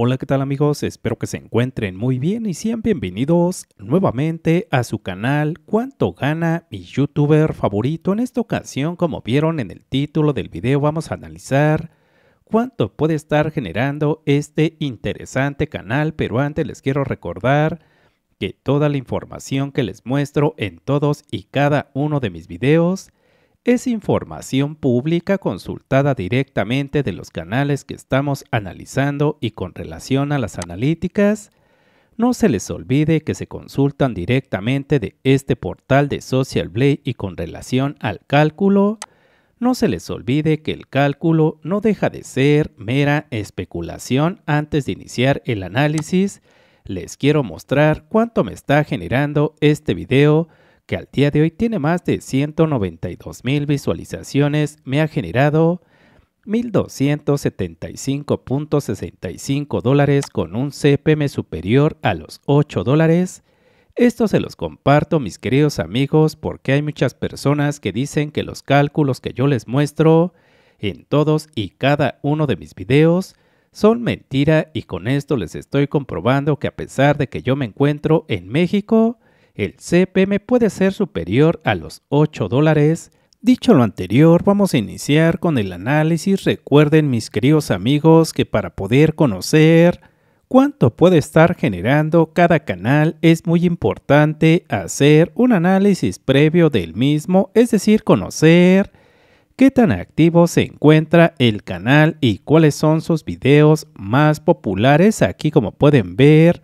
Hola, ¿qué tal amigos? Espero que se encuentren muy bien y sean bienvenidos nuevamente a su canal Cuánto gana mi youtuber favorito. En esta ocasión, como vieron en el título del video, vamos a analizar cuánto puede estar generando este interesante canal, pero antes les quiero recordar que toda la información que les muestro en todos y cada uno de mis videos es información pública consultada directamente de los canales que estamos analizando y con relación a las analíticas, no se les olvide que se consultan directamente de este portal de Social Blade y con relación al cálculo, no se les olvide que el cálculo no deja de ser mera especulación antes de iniciar el análisis. Les quiero mostrar cuánto me está generando este video que al día de hoy tiene más de 192 mil visualizaciones, me ha generado 1.275.65 dólares con un CPM superior a los 8 dólares. Esto se los comparto mis queridos amigos porque hay muchas personas que dicen que los cálculos que yo les muestro en todos y cada uno de mis videos son mentira y con esto les estoy comprobando que a pesar de que yo me encuentro en México, el CPM puede ser superior a los 8 dólares. Dicho lo anterior, vamos a iniciar con el análisis. Recuerden mis queridos amigos que para poder conocer cuánto puede estar generando cada canal es muy importante hacer un análisis previo del mismo, es decir, conocer qué tan activo se encuentra el canal y cuáles son sus videos más populares. Aquí como pueden ver,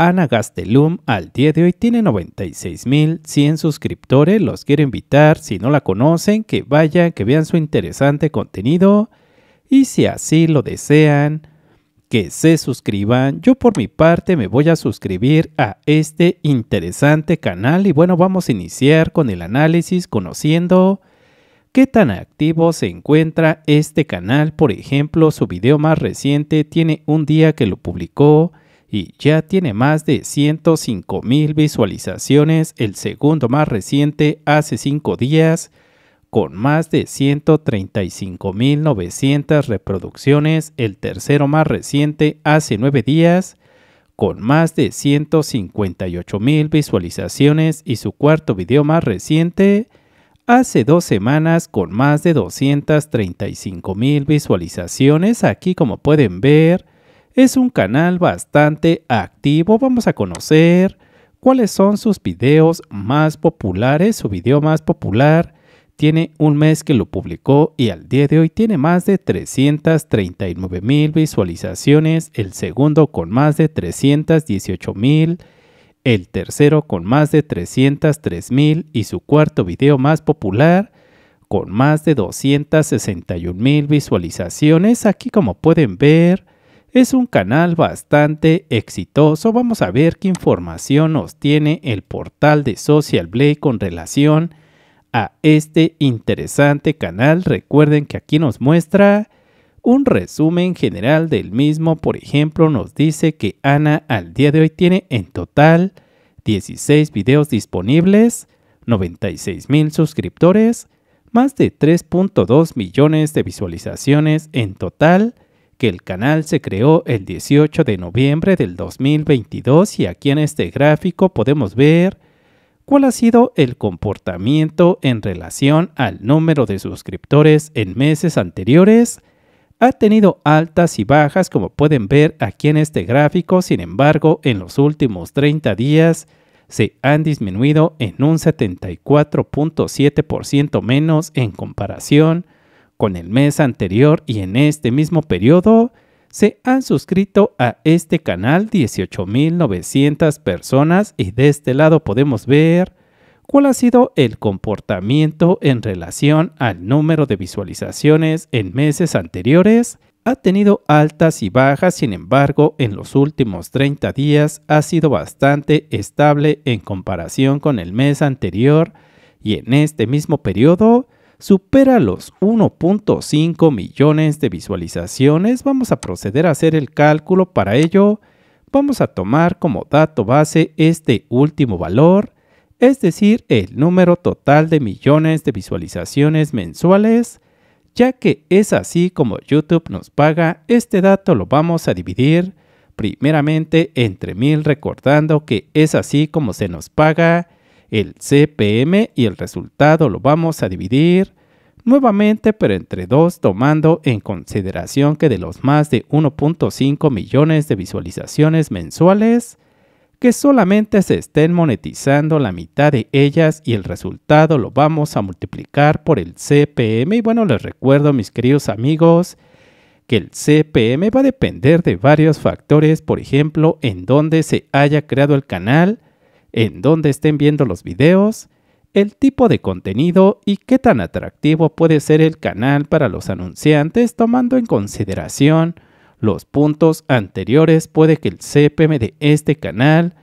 Ana Gastelum al día de hoy tiene 96.100 suscriptores. Los quiero invitar, si no la conocen, que vayan, que vean su interesante contenido. Y si así lo desean, que se suscriban. Yo por mi parte me voy a suscribir a este interesante canal. Y bueno, vamos a iniciar con el análisis conociendo qué tan activo se encuentra este canal. Por ejemplo, su video más reciente tiene un día que lo publicó y ya tiene más de 105 mil visualizaciones, el segundo más reciente hace 5 días, con más de 135 mil 900 reproducciones, el tercero más reciente hace 9 días, con más de 158.000 mil visualizaciones y su cuarto video más reciente hace dos semanas con más de 235.000 mil visualizaciones. Aquí como pueden ver, es un canal bastante activo. Vamos a conocer cuáles son sus videos más populares. Su video más popular tiene un mes que lo publicó y al día de hoy tiene más de 339 mil visualizaciones. El segundo con más de 318 mil el tercero con más de 303 mil y su cuarto video más popular con más de 261 mil visualizaciones. Aquí como pueden ver es un canal bastante exitoso. Vamos a ver qué información nos tiene el portal de Social Blade con relación a este interesante canal. Recuerden que aquí nos muestra un resumen general del mismo. Por ejemplo, nos dice que Ana al día de hoy tiene en total 16 videos disponibles, 96 mil suscriptores, más de 3.2 millones de visualizaciones en total que el canal se creó el 18 de noviembre del 2022 y aquí en este gráfico podemos ver cuál ha sido el comportamiento en relación al número de suscriptores en meses anteriores. Ha tenido altas y bajas como pueden ver aquí en este gráfico, sin embargo en los últimos 30 días se han disminuido en un 74.7% menos en comparación con el mes anterior y en este mismo periodo, se han suscrito a este canal 18.900 personas y de este lado podemos ver cuál ha sido el comportamiento en relación al número de visualizaciones en meses anteriores. Ha tenido altas y bajas, sin embargo, en los últimos 30 días ha sido bastante estable en comparación con el mes anterior y en este mismo periodo supera los 1.5 millones de visualizaciones, vamos a proceder a hacer el cálculo. Para ello, vamos a tomar como dato base este último valor, es decir, el número total de millones de visualizaciones mensuales, ya que es así como YouTube nos paga, este dato lo vamos a dividir primeramente entre mil recordando que es así como se nos paga el CPM y el resultado lo vamos a dividir nuevamente pero entre dos tomando en consideración que de los más de 1.5 millones de visualizaciones mensuales, que solamente se estén monetizando la mitad de ellas y el resultado lo vamos a multiplicar por el CPM. Y bueno, les recuerdo mis queridos amigos que el CPM va a depender de varios factores, por ejemplo, en donde se haya creado el canal, en dónde estén viendo los videos, el tipo de contenido y qué tan atractivo puede ser el canal para los anunciantes tomando en consideración los puntos anteriores puede que el CPM de este canal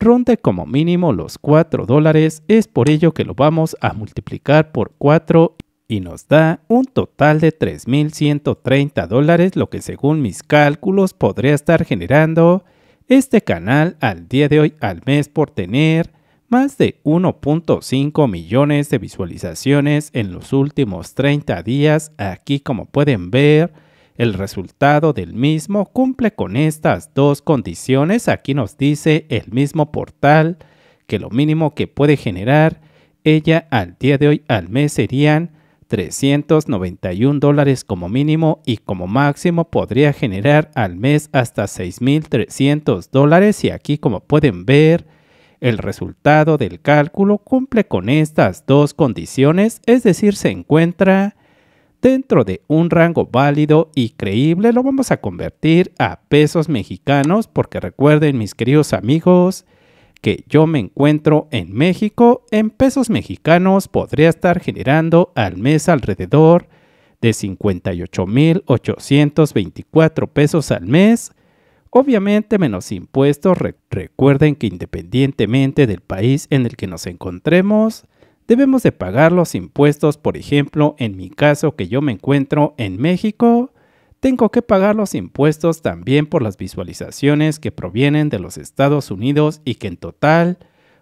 ronde como mínimo los 4 dólares, es por ello que lo vamos a multiplicar por 4 y nos da un total de 3.130 dólares, lo que según mis cálculos podría estar generando este canal al día de hoy al mes por tener más de 1.5 millones de visualizaciones en los últimos 30 días. Aquí como pueden ver, el resultado del mismo cumple con estas dos condiciones. Aquí nos dice el mismo portal que lo mínimo que puede generar ella al día de hoy al mes serían 391 dólares como mínimo y como máximo podría generar al mes hasta 6.300 dólares y aquí como pueden ver el resultado del cálculo cumple con estas dos condiciones, es decir, se encuentra dentro de un rango válido y creíble. Lo vamos a convertir a pesos mexicanos porque recuerden mis queridos amigos, que yo me encuentro en México en pesos mexicanos podría estar generando al mes alrededor de 58.824 pesos al mes, obviamente menos impuestos. recuerden que independientemente del país en el que nos encontremos, debemos de pagar los impuestos, por ejemplo, en mi caso que yo me encuentro en México, tengo que pagar los impuestos también por las visualizaciones que provienen de los Estados Unidos y que en total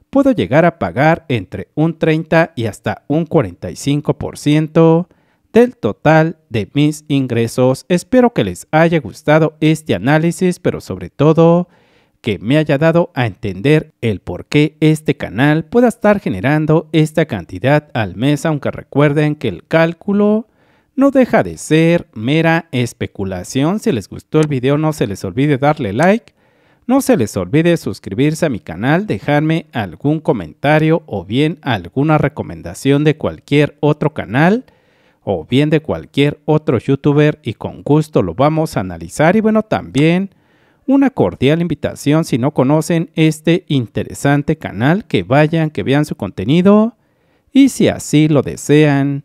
puedo llegar a pagar entre un 30 y hasta un 45% del total de mis ingresos. Espero que les haya gustado este análisis, pero sobre todo que me haya dado a entender el por qué este canal pueda estar generando esta cantidad al mes, aunque recuerden que el cálculo no deja de ser mera especulación. Si les gustó el video, no se les olvide darle like. No se les olvide suscribirse a mi canal, dejarme algún comentario o bien alguna recomendación de cualquier otro canal o bien de cualquier otro youtuber y con gusto lo vamos a analizar. Y bueno, también una cordial invitación si no conocen este interesante canal, que vayan, que vean su contenido y si así lo desean